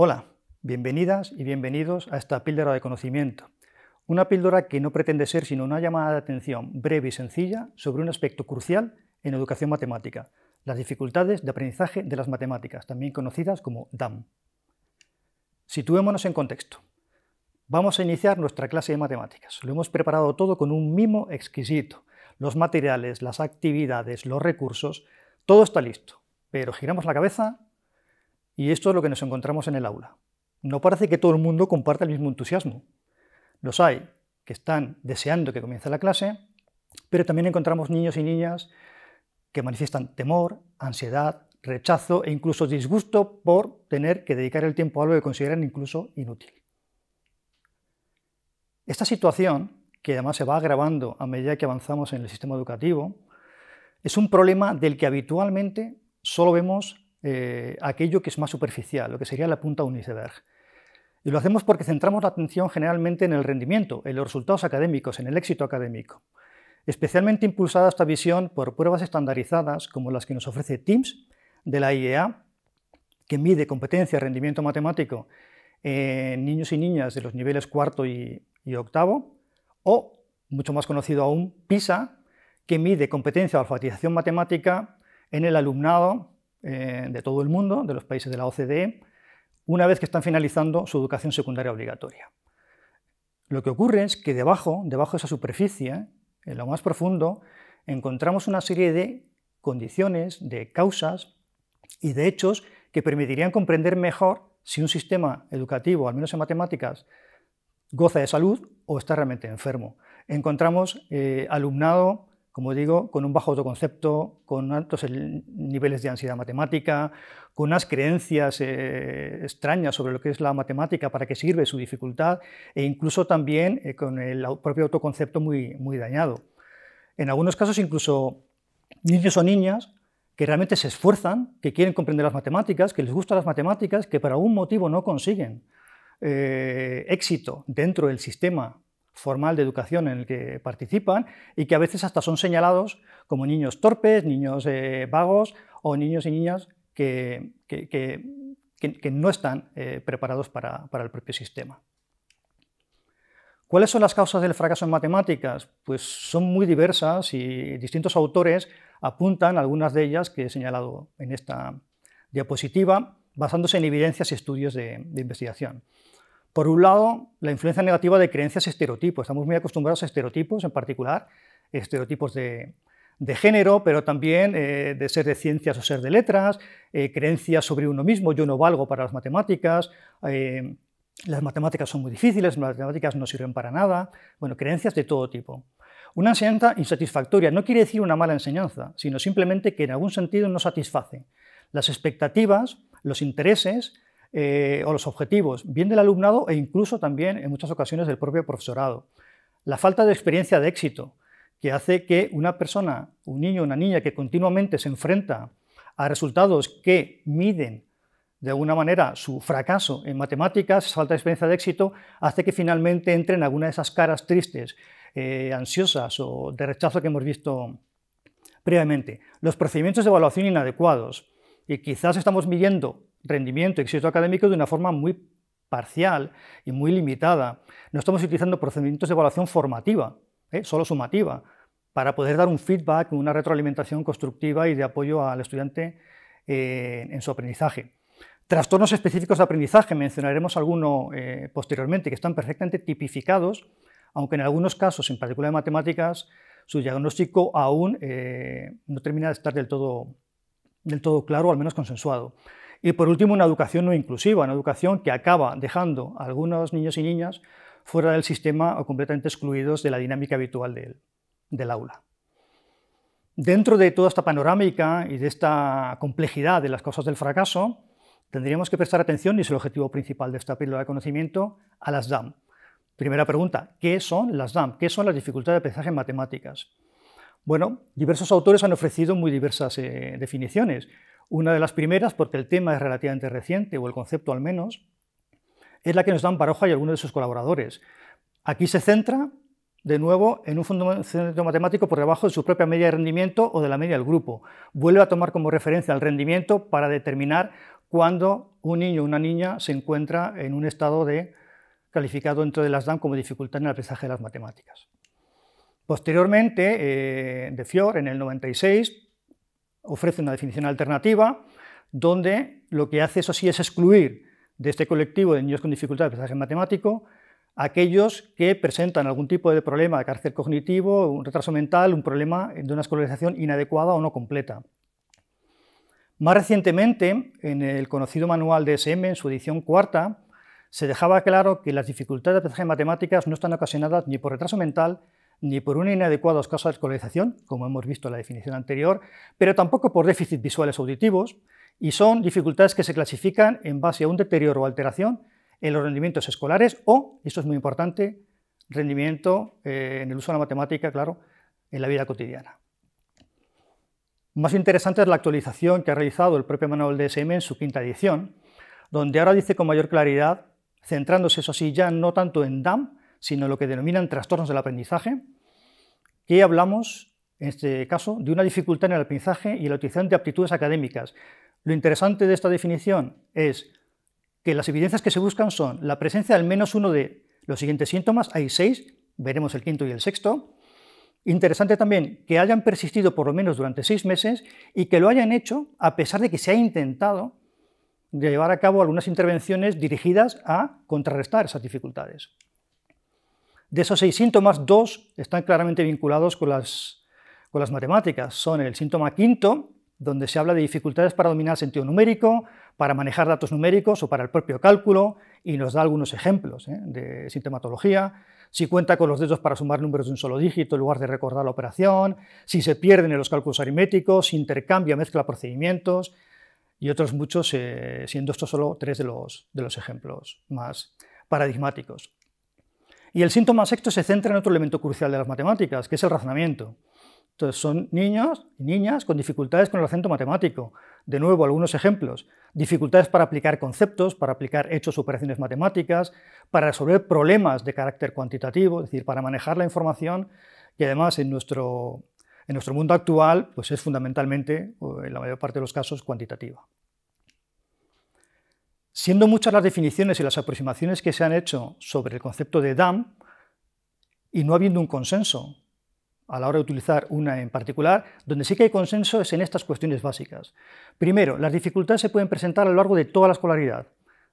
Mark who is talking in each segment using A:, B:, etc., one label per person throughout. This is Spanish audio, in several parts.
A: Hola, bienvenidas y bienvenidos a esta píldora de conocimiento. Una píldora que no pretende ser sino una llamada de atención breve y sencilla sobre un aspecto crucial en educación matemática, las dificultades de aprendizaje de las matemáticas, también conocidas como DAM. Situémonos en contexto. Vamos a iniciar nuestra clase de matemáticas. Lo hemos preparado todo con un mimo exquisito. Los materiales, las actividades, los recursos, todo está listo. Pero giramos la cabeza y esto es lo que nos encontramos en el aula. No parece que todo el mundo comparta el mismo entusiasmo. Los hay que están deseando que comience la clase, pero también encontramos niños y niñas que manifiestan temor, ansiedad, rechazo e incluso disgusto por tener que dedicar el tiempo a algo que consideran incluso inútil. Esta situación, que además se va agravando a medida que avanzamos en el sistema educativo, es un problema del que habitualmente solo vemos eh, aquello que es más superficial, lo que sería la punta de Y lo hacemos porque centramos la atención generalmente en el rendimiento, en los resultados académicos, en el éxito académico. Especialmente impulsada esta visión por pruebas estandarizadas como las que nos ofrece TIMSS de la IEA, que mide competencia, rendimiento matemático en niños y niñas de los niveles cuarto y, y octavo, o, mucho más conocido aún, PISA, que mide competencia o alfabetización matemática en el alumnado eh, de todo el mundo, de los países de la OCDE, una vez que están finalizando su educación secundaria obligatoria. Lo que ocurre es que debajo, debajo de esa superficie, en lo más profundo, encontramos una serie de condiciones, de causas y de hechos que permitirían comprender mejor si un sistema educativo, al menos en matemáticas, goza de salud o está realmente enfermo. Encontramos eh, alumnado como digo, con un bajo autoconcepto, con altos niveles de ansiedad matemática, con unas creencias eh, extrañas sobre lo que es la matemática, para qué sirve, su dificultad, e incluso también eh, con el propio autoconcepto muy, muy dañado. En algunos casos incluso niños o niñas que realmente se esfuerzan, que quieren comprender las matemáticas, que les gustan las matemáticas, que por algún motivo no consiguen eh, éxito dentro del sistema formal de educación en el que participan y que a veces hasta son señalados como niños torpes, niños eh, vagos o niños y niñas que, no están eh, preparados para, el propio sistema. ¿Cuáles son las causas del fracaso en matemáticas? Pues son muy diversas y distintos autores apuntan algunas de ellas que he señalado en esta diapositiva, basándose en evidencias y estudios de investigación. Por un lado, la influencia negativa de creencias estereotipos. Estamos muy acostumbrados a estereotipos, en particular estereotipos de, género, pero también eh, de ser de ciencias o ser de letras, eh, creencias sobre uno mismo, yo no valgo para las matemáticas, eh, las matemáticas son muy difíciles, las matemáticas no sirven para nada, bueno, creencias de todo tipo. Una enseñanza insatisfactoria no quiere decir una mala enseñanza, sino simplemente que en algún sentido no satisface. Las expectativas, los intereses, eh, o los objetivos, bien del alumnado e incluso también en muchas ocasiones del propio profesorado. La falta de experiencia de éxito, que hace que una persona, un niño, o una niña que continuamente se enfrenta a resultados que miden de alguna manera su fracaso en matemáticas, falta de experiencia de éxito, hace que finalmente entre en alguna de esas caras tristes, eh, ansiosas o de rechazo que hemos visto previamente. Los procedimientos de evaluación inadecuados, y quizás estamos midiendo rendimiento, éxito académico de una forma muy parcial y muy limitada. No estamos utilizando procedimientos de evaluación formativa, ¿eh? solo sumativa, para poder dar un feedback, una retroalimentación constructiva y de apoyo al estudiante eh, en su aprendizaje. Trastornos específicos de aprendizaje, mencionaremos alguno eh, posteriormente, que están perfectamente tipificados, aunque en algunos casos, en particular en matemáticas, su diagnóstico aún no termina de estar del todo, del todo claro, al menos consensuado. Y por último, una educación no inclusiva, una educación que acaba dejando a algunos niños y niñas fuera del sistema o completamente excluidos de la dinámica habitual del, aula. Dentro de toda esta panorámica y de esta complejidad de las causas del fracaso, tendríamos que prestar atención, y es el objetivo principal de esta píldora de conocimiento, a las DAM. Primera pregunta, ¿qué son las DAM? ¿Qué son las dificultades de aprendizaje en matemáticas? Bueno, diversos autores han ofrecido muy diversas eh, definiciones. Una de las primeras, porque el tema es relativamente reciente, o el concepto al menos, es la que nos dan Baroja y algunos de sus colaboradores. Aquí se centra, de nuevo, en un fundamento matemático por debajo de su propia media de rendimiento o de la media del grupo. Vuelve a tomar como referencia el rendimiento para determinar cuándo un niño o una niña se encuentra en un estado de calificado dentro de las DAM como dificultad en el aprendizaje de las matemáticas. Posteriormente, eh, De Fior, en el 96, ofrece una definición alternativa donde lo que hace eso sí es excluir de este colectivo de niños con dificultad de aprendizaje matemático aquellos que presentan algún tipo de problema de carácter cognitivo, un retraso mental, un problema de una escolarización inadecuada o no completa. Más recientemente, en el conocido manual de SM, en su edición cuarta, se dejaba claro que las dificultades de aprendizaje matemáticas no están ocasionadas ni por retraso mental ni por una inadecuada o escasa escolarización, como hemos visto en la definición anterior, pero tampoco por déficit visuales auditivos, y son dificultades que se clasifican en base a un deterioro o alteración en los rendimientos escolares o, y esto es muy importante, rendimiento eh, en el uso de la matemática, claro, en la vida cotidiana. Más interesante es la actualización que ha realizado el propio manual DSM en su quinta edición, donde ahora dice con mayor claridad, centrándose eso sí ya no tanto en DAM, sino lo que denominan trastornos del aprendizaje, que hablamos, en este caso, de una dificultad en el aprendizaje y la utilización de aptitudes académicas. Lo interesante de esta definición es que las evidencias que se buscan son la presencia de al menos uno de los siguientes síntomas, hay seis, veremos el quinto y el sexto. Interesante también que hayan persistido por lo menos durante seis meses y que lo hayan hecho a pesar de que se ha intentado llevar a cabo algunas intervenciones dirigidas a contrarrestar esas dificultades. De esos seis síntomas, dos están claramente vinculados con las, matemáticas. Son el síntoma quinto, donde se habla de dificultades para dominar sentido numérico, para manejar datos numéricos o para el propio cálculo, y nos da algunos ejemplos ¿eh? de sintomatología. Si cuenta con los dedos para sumar números de un solo dígito en lugar de recordar la operación, si se pierden en los cálculos aritméticos, si intercambia, mezcla procedimientos, y otros muchos, eh, siendo estos solo tres de los ejemplos más paradigmáticos. Y el síntoma sexto se centra en otro elemento crucial de las matemáticas, que es el razonamiento. Entonces son niños y niñas con dificultades con el acento matemático. De nuevo, algunos ejemplos. Dificultades para aplicar conceptos, para aplicar hechos o operaciones matemáticas, para resolver problemas de carácter cuantitativo, es decir, para manejar la información. que además en nuestro, en nuestro mundo actual pues es fundamentalmente, en la mayor parte de los casos, cuantitativa. Siendo muchas las definiciones y las aproximaciones que se han hecho sobre el concepto de DAM y no habiendo un consenso a la hora de utilizar una en particular, donde sí que hay consenso es en estas cuestiones básicas. Primero, las dificultades se pueden presentar a lo largo de toda la escolaridad,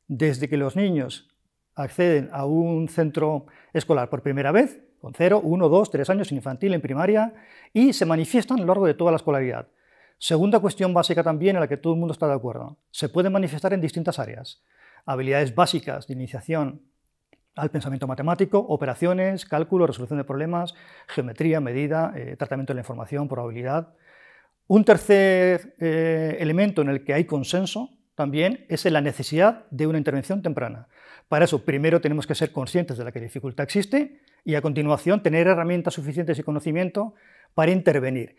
A: desde que los niños acceden a un centro escolar por primera vez, con 0, 1, 2, 3 años infantil, en primaria, y se manifiestan a lo largo de toda la escolaridad. Segunda cuestión básica también en la que todo el mundo está de acuerdo. Se puede manifestar en distintas áreas. Habilidades básicas de iniciación al pensamiento matemático, operaciones, cálculo, resolución de problemas, geometría, medida, eh, tratamiento de la información, probabilidad. Un tercer eh, elemento en el que hay consenso también es en la necesidad de una intervención temprana. Para eso, primero tenemos que ser conscientes de la que dificultad existe y a continuación tener herramientas suficientes y conocimiento para intervenir.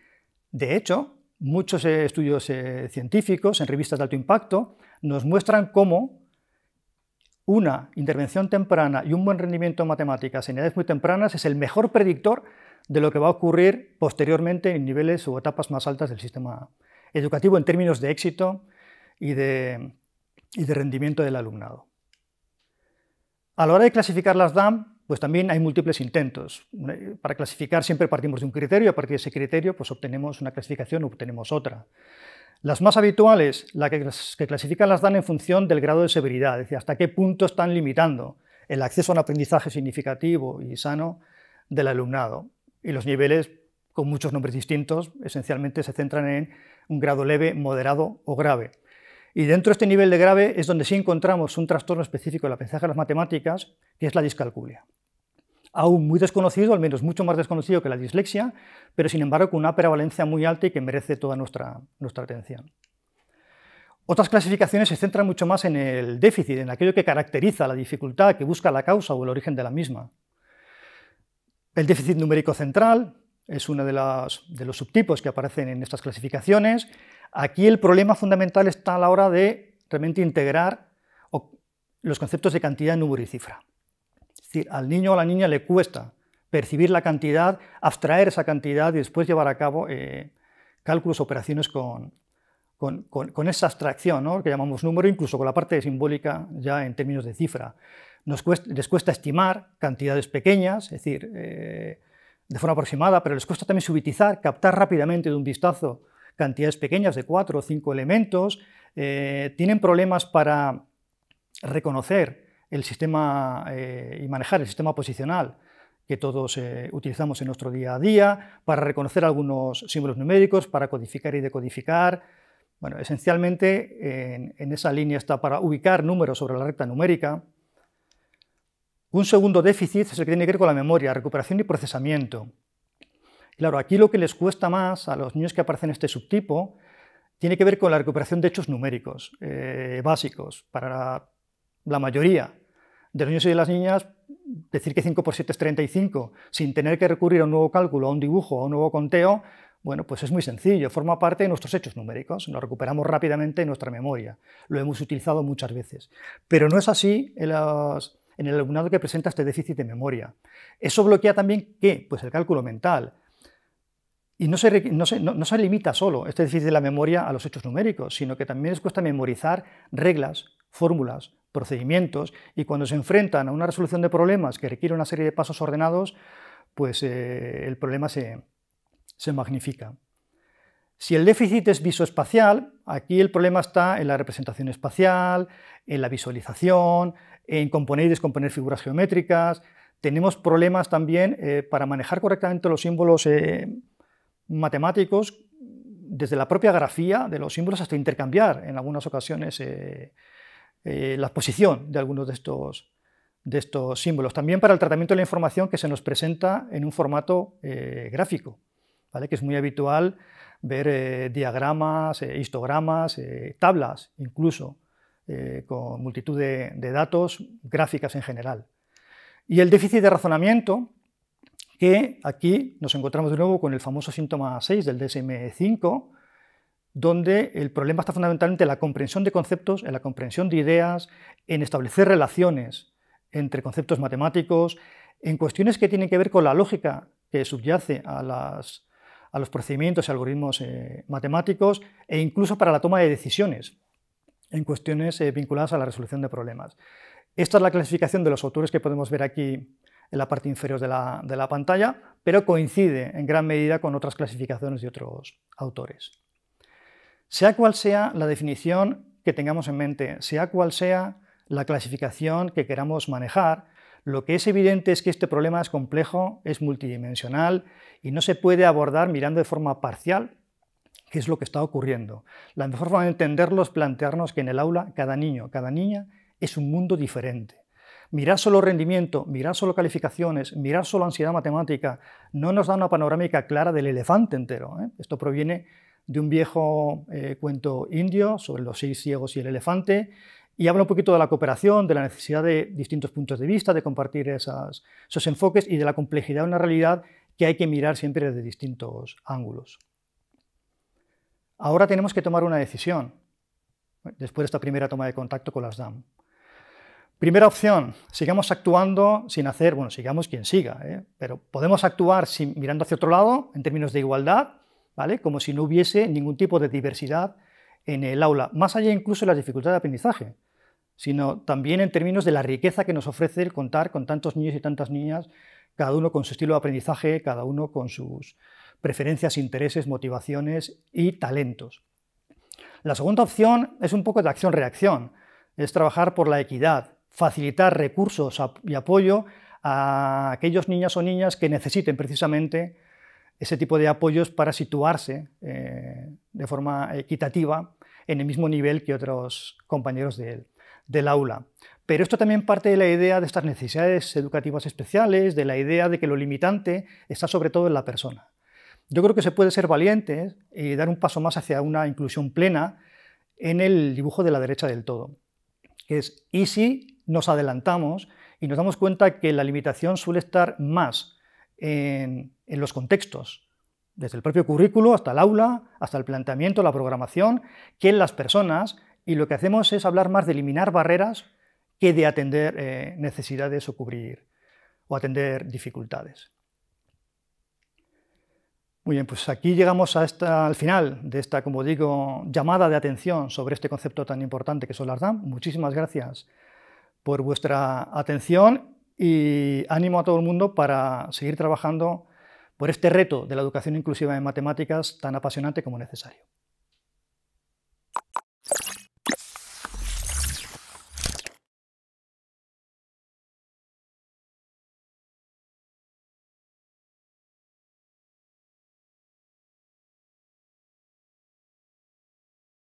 A: De hecho, muchos eh, estudios eh, científicos en revistas de alto impacto nos muestran cómo una intervención temprana y un buen rendimiento en matemáticas en edades muy tempranas es el mejor predictor de lo que va a ocurrir posteriormente en niveles o etapas más altas del sistema educativo en términos de éxito y de, y de rendimiento del alumnado. A la hora de clasificar las DAM, pues también hay múltiples intentos. Para clasificar siempre partimos de un criterio y a partir de ese criterio pues obtenemos una clasificación o obtenemos otra. Las más habituales, las que, que, clasifican las dan en función del grado de severidad, es decir, hasta qué punto están limitando el acceso a un aprendizaje significativo y sano del alumnado. Y los niveles, con muchos nombres distintos, esencialmente se centran en un grado leve, moderado o grave. Y dentro de este nivel de grave es donde sí encontramos un trastorno específico la aprendizaje de las matemáticas, que es la discalculia. Aún muy desconocido, al menos mucho más desconocido que la dislexia, pero sin embargo con una prevalencia muy alta y que merece toda nuestra, atención. Otras clasificaciones se centran mucho más en el déficit, en aquello que caracteriza la dificultad, que busca la causa o el origen de la misma. El déficit numérico central es uno de los subtipos que aparecen en estas clasificaciones Aquí el problema fundamental está a la hora de realmente integrar los conceptos de cantidad, número y cifra. Es decir, al niño o a la niña le cuesta percibir la cantidad, abstraer esa cantidad y después llevar a cabo eh, cálculos, operaciones con, esa abstracción ¿no? que llamamos número, incluso con la parte simbólica ya en términos de cifra. les cuesta estimar cantidades pequeñas, es decir, eh, de forma aproximada, pero les cuesta también subitizar, captar rápidamente de un vistazo cantidades pequeñas de cuatro o cinco elementos, eh, tienen problemas para reconocer el sistema eh, y manejar el sistema posicional que todos eh, utilizamos en nuestro día a día, para reconocer algunos símbolos numéricos, para codificar y decodificar. Bueno, esencialmente en, en esa línea está para ubicar números sobre la recta numérica, un segundo déficit es el que tiene que ver con la memoria, recuperación y procesamiento. Claro, aquí lo que les cuesta más a los niños que aparecen en este subtipo tiene que ver con la recuperación de hechos numéricos eh, básicos. Para la, mayoría de los niños y de las niñas, decir que 5 por 7 es 35 sin tener que recurrir a un nuevo cálculo, a un dibujo, a un nuevo conteo, bueno, pues es muy sencillo, forma parte de nuestros hechos numéricos, lo recuperamos rápidamente en nuestra memoria, lo hemos utilizado muchas veces. Pero no es así en, en el alumnado que presenta este déficit de memoria. Eso bloquea también, ¿qué? Pues el cálculo mental, y no se, limita solo este déficit de la memoria a los hechos numéricos, sino que también les cuesta memorizar reglas, fórmulas, procedimientos, y cuando se enfrentan a una resolución de problemas que requiere una serie de pasos ordenados, pues eh, el problema se, magnifica. Si el déficit es visoespacial, aquí el problema está en la representación espacial, en la visualización, en componer y descomponer figuras geométricas. Tenemos problemas también eh, para manejar correctamente los símbolos. Eh, matemáticos desde la propia grafía de los símbolos hasta intercambiar en algunas ocasiones eh, eh, la posición de algunos de estos, de estos símbolos. También para el tratamiento de la información que se nos presenta en un formato eh, gráfico, que es muy habitual ver diagramas, histogramas, tablas incluso, con multitud de datos, gráficas en general. Y el déficit de razonamiento, que aquí nos encontramos de nuevo con el famoso síntoma 6 del DSM5, donde el problema está fundamentalmente en la comprensión de conceptos, en la comprensión de ideas, en establecer relaciones entre conceptos matemáticos, en cuestiones que tienen que ver con la lógica que subyace a, los procedimientos y algoritmos eh, matemáticos e incluso para la toma de decisiones, en cuestiones eh, vinculadas a la resolución de problemas. Esta es la clasificación de los autores que podemos ver aquí en la parte inferior de la, pantalla, pero coincide en gran medida con otras clasificaciones de otros autores. Sea cual sea la definición que tengamos en mente, sea cual sea la clasificación que queramos manejar, lo que es evidente es que este problema es complejo, es multidimensional y no se puede abordar mirando de forma parcial qué es lo que está ocurriendo. La mejor forma de entenderlo es plantearnos que en el aula cada niño, cada niña es un mundo diferente Mirar solo rendimiento, mirar solo calificaciones, mirar solo ansiedad matemática, no nos da una panorámica clara del elefante entero. ¿eh? Esto proviene de un viejo eh, cuento indio sobre los seis ciegos y el elefante, y habla un poquito de la cooperación, de la necesidad de distintos puntos de vista, de compartir esos enfoques y de la complejidad de una realidad que hay que mirar siempre desde distintos ángulos. Ahora tenemos que tomar una decisión, ¿eh? después de esta primera toma de contacto con las DAM. Primera opción, sigamos actuando sin hacer, bueno, sigamos quien siga, ¿eh? pero podemos actuar sin, mirando hacia otro lado en términos de igualdad, ¿vale? Como si no hubiese ningún tipo de diversidad en el aula, más allá incluso de las dificultades de aprendizaje, sino también en términos de la riqueza que nos ofrece el contar con tantos niños y tantas niñas, cada uno con su estilo de aprendizaje, cada uno con sus preferencias, intereses, motivaciones y talentos. La segunda opción es un poco de acción-reacción, es trabajar por la equidad, facilitar recursos y apoyo a aquellos niñas o niñas que necesiten precisamente ese tipo de apoyos para situarse eh, de forma equitativa en el mismo nivel que otros compañeros de, del aula. Pero esto también parte de la idea de estas necesidades educativas especiales, de la idea de que lo limitante está sobre todo en la persona. Yo creo que se puede ser valientes y dar un paso más hacia una inclusión plena en el dibujo de la derecha del todo, que es y nos adelantamos y nos damos cuenta que la limitación suele estar más en, los contextos, desde el propio currículo hasta el aula, hasta el planteamiento, la programación, que en las personas, y lo que hacemos es hablar más de eliminar barreras que de atender eh, necesidades o cubrir o atender dificultades. Muy bien, pues aquí llegamos al final de esta, como digo, llamada de atención sobre este concepto tan importante que son las DAM. Muchísimas gracias por vuestra atención y ánimo a todo el mundo para seguir trabajando por este reto de la educación inclusiva en matemáticas tan apasionante como necesario.